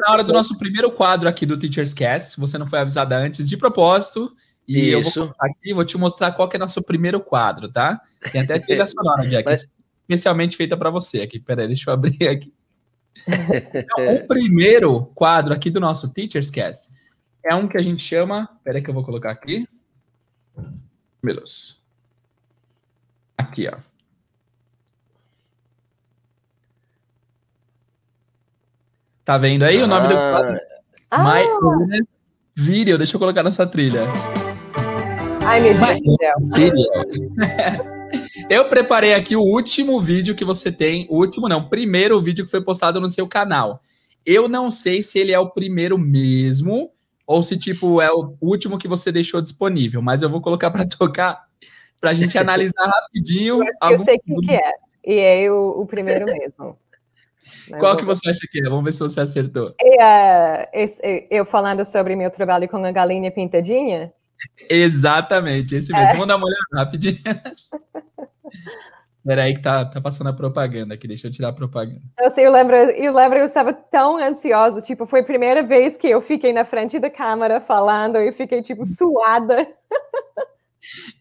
na hora do nosso primeiro quadro aqui do Teachers Cast. Você não foi avisada antes de propósito. E Isso. eu vou aqui vou te mostrar qual que é nosso primeiro quadro, tá? Tem até trilha sonora, Jack. Mas... Especialmente feita para você aqui. Peraí, deixa eu abrir aqui. Então, o primeiro quadro aqui do nosso Teachers Cast é um que a gente chama. Peraí, que eu vou colocar aqui. Meu Deus. Aqui, ó. Tá vendo aí ah. o nome do ah. quadro? Ah. My Owner Video. Deixa eu colocar nessa trilha. Ai, meu Deus. eu preparei aqui o último vídeo que você tem. O último não, o primeiro vídeo que foi postado no seu canal. Eu não sei se ele é o primeiro mesmo ou se tipo é o último que você deixou disponível, mas eu vou colocar para tocar para a gente analisar rapidinho. Eu, eu sei o que, que é e é o, o primeiro mesmo. Né, Qual que você acha que é? Vamos ver se você acertou. E, é, uh, esse, é, eu falando sobre meu trabalho com a galinha pintadinha? Exatamente, esse mesmo. É. Vamos dar uma olhada rapidinho. Peraí que tá, tá passando a propaganda aqui, deixa eu tirar a propaganda. Eu sei, eu lembro, eu lembro, eu estava tão ansiosa, tipo, foi a primeira vez que eu fiquei na frente da câmera falando e fiquei, tipo, hum. suada.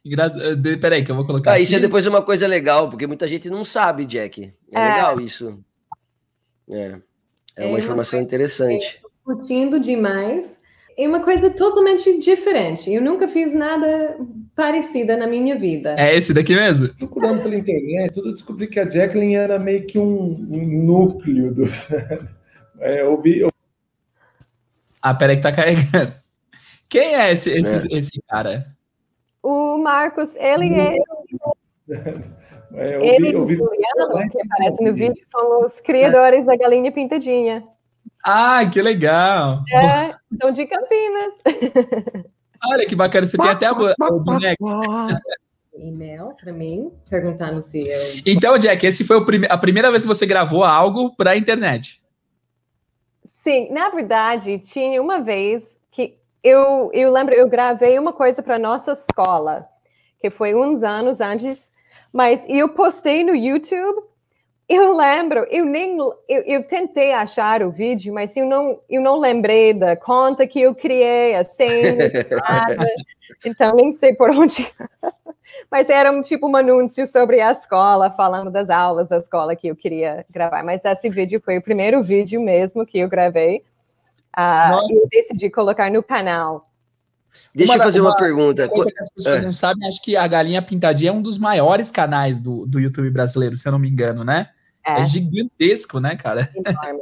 Engra... Eh, peraí que eu vou colocar ah, Isso é depois uma coisa legal, porque muita gente não sabe, Jack. É, é. legal isso. É, é, é uma é informação uma interessante. Curtindo demais. É uma coisa totalmente diferente. Eu nunca fiz nada parecida na minha vida. É esse daqui mesmo? Procurando pela internet, tudo descobri que a Jacqueline era meio que um, um núcleo do. é, eu vi, eu... Ah, peraí que tá carregando. Quem é esse, esse, é. esse cara? O Marcos, ele é. É, Ele e eu Juliano, que aparece no vídeo, são os é. criadores é. da Galinha Pintadinha. Ah, que legal! É, são de Campinas. Olha que bacana, você tem até a, boneco. boneca. E-mail para mim, perguntando se eu. Então, Jack, esse foi prime... a primeira vez que você gravou algo para a internet. Sim, na verdade, tinha uma vez que eu, eu lembro, eu gravei uma coisa para nossa escola, que foi uns anos antes mas eu postei no YouTube. Eu lembro, eu nem eu, eu, tentei achar o vídeo, mas eu não eu não lembrei da conta que eu criei, a senha, nada. então nem sei por onde. mas era um tipo um anúncio sobre a escola, falando das aulas da escola que eu queria gravar. Mas esse vídeo foi o primeiro vídeo mesmo que eu gravei. Uh, ah, e eu decidi colocar no canal. Deixa uma, eu fazer uma, uma pergunta. Coisa que as pessoas é. não sabem, acho que a Galinha Pintadinha é um dos maiores canais do, do YouTube brasileiro, se eu não me engano, né? É, é gigantesco, né, cara? Enorme.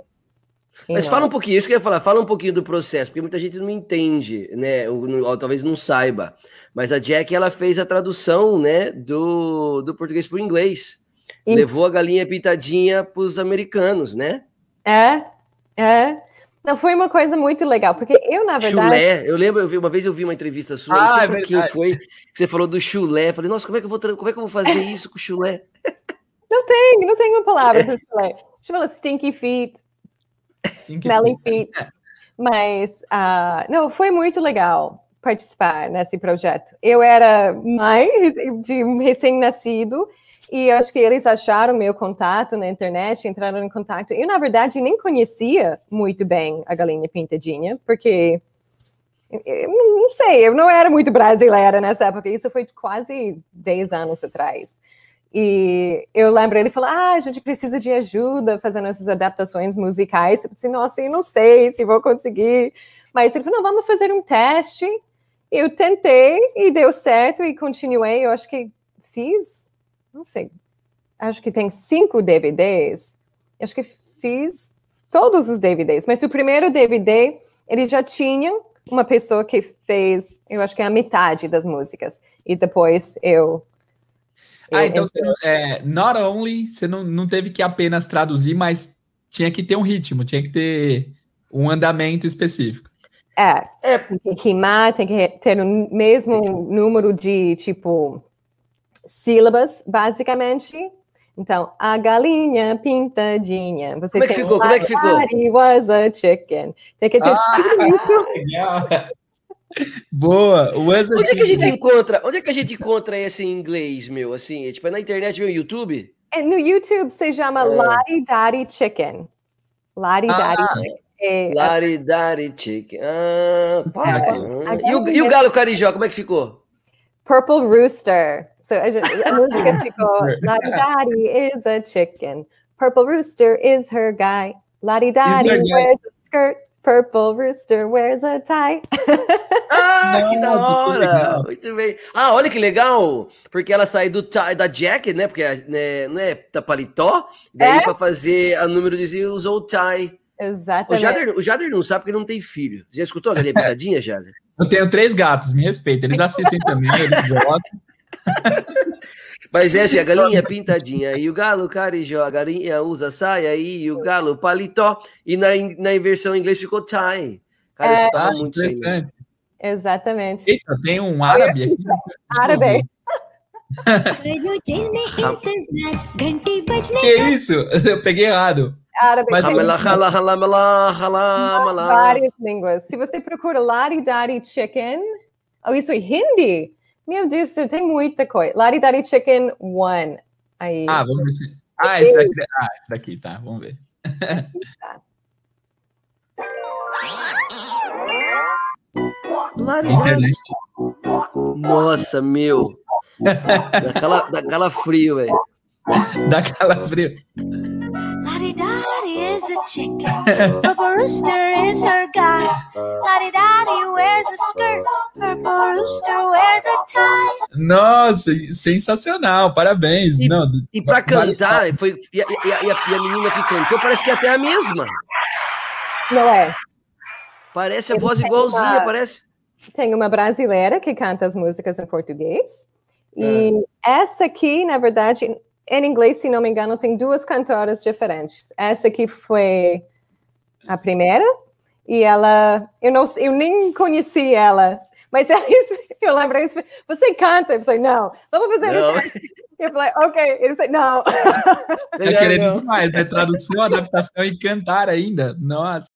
Mas fala um pouquinho, isso que eu ia falar, fala um pouquinho do processo, porque muita gente não entende, né? Ou, ou, talvez não saiba. Mas a Jack, ela fez a tradução, né, do, do português para o inglês. Isso. Levou a galinha pintadinha para os americanos, né? É, é. Não, foi uma coisa muito legal, porque eu, na verdade. Chulé, eu lembro, eu vi, uma vez eu vi uma entrevista sua, ah, não sei é por que foi, que você falou do chulé. Falei, nossa, como é que eu vou, como é que eu vou fazer isso com chulé? Não tem, não tem uma palavra é. chulé. Você fala stinky feet, stinky smelly feet. Mas, uh, não, foi muito legal participar nesse projeto. Eu era mãe de recém-nascido e acho que eles acharam meu contato na internet, entraram em contato. Eu, na verdade, nem conhecia muito bem a galinha pintadinha, porque eu não sei, eu não era muito brasileira nessa época. Isso foi quase 10 anos atrás. E eu lembro ele falou: Ah, a gente precisa de ajuda fazendo essas adaptações musicais. Eu pensei, nossa, eu não sei se vou conseguir. Mas ele falou: não, vamos fazer um teste. Eu tentei e deu certo e continuei. Eu acho que fiz não sei, acho que tem cinco DVDs. Acho que fiz todos os DVDs, mas o primeiro DVD ele já tinha uma pessoa que fez, eu acho que é a metade das músicas. E depois eu. Ah, então É, not only você não, não teve que apenas traduzir, mas tinha que ter um ritmo, tinha que ter um andamento específico. É, é. tem que rimar, tem que ter o mesmo número de, tipo, sílabas, basicamente. Então, a galinha pintadinha. Você Como é que ficou? Como é que ficou? was a chicken. Tem que ter ah, tudo isso. Boa! Was onde é que a gente encontra? Onde é que a gente encontra esse em inglês, meu? Assim, é, tipo, é na internet, meu, YouTube? É, no YouTube se chama é. Lari Dari Chicken. Lari ah, Dari Chicken. É, é. Lari Dari Chicken. Ah, é. E, o, e o galo carijó, como é que ficou? Purple Rooster. So a música ficou Laridari is a chicken. Purple Rooster is her guy. Laridari wears a skirt. Purple Rooster wears a tie. ah, que da hora! Muito bem. Ah, olha que legal! Porque ela saiu do da jacket, né? Porque né, não é da paletó. Daí, é? para fazer a número de usou o tie. Exatamente. O Jader, o Jader não sabe porque não tem filho. Você já escutou a galinha Jader? Eu tenho três gatos, me respeita. Eles assistem também, eles gostam. Mas essa é assim, a galinha pintadinha e o galo carijó, a galinha usa saia e o galo paletó. E na, na versão em inglês ficou tie. Cara, é, ah, isso tá muito interessante. Exatamente. Eita, tem um árabe aqui. Árabe. que isso? Eu peguei errado. Árabe. Mas várias línguas. Se você procura Lari Dari Chicken, ou oh, isso é hindi, meu Deus, tem muita coisa. Laridari Chicken One. Aí. Ah, vamos ver se. Ah, esse daqui, ah, esse daqui tá. Vamos ver. Internet. Tá Nossa, meu. Daquela, daquela frio, velho. Daquela frio is a chicken, purple rooster is her guy. wears a skirt, purple rooster wears a tie. Nossa, sensacional, parabéns. E, Não, e pra cantar, foi, e, e, a, e a menina que cantou parece que é até a mesma. Não é? Parece a Eu voz igualzinha, uma, parece. Tem uma brasileira que canta as músicas em português. E é. essa aqui, na verdade, em inglês, se não me engano, tem duas cantoras diferentes. Essa aqui foi a primeira, e ela, eu, não, eu nem conheci ela, mas ela, eu lembro. você canta? Eu falei, não, vamos fazer não. Eu falei, ok. Ele disse, não. É querendo mais, né? Tradução, adaptação e cantar ainda. Nossa.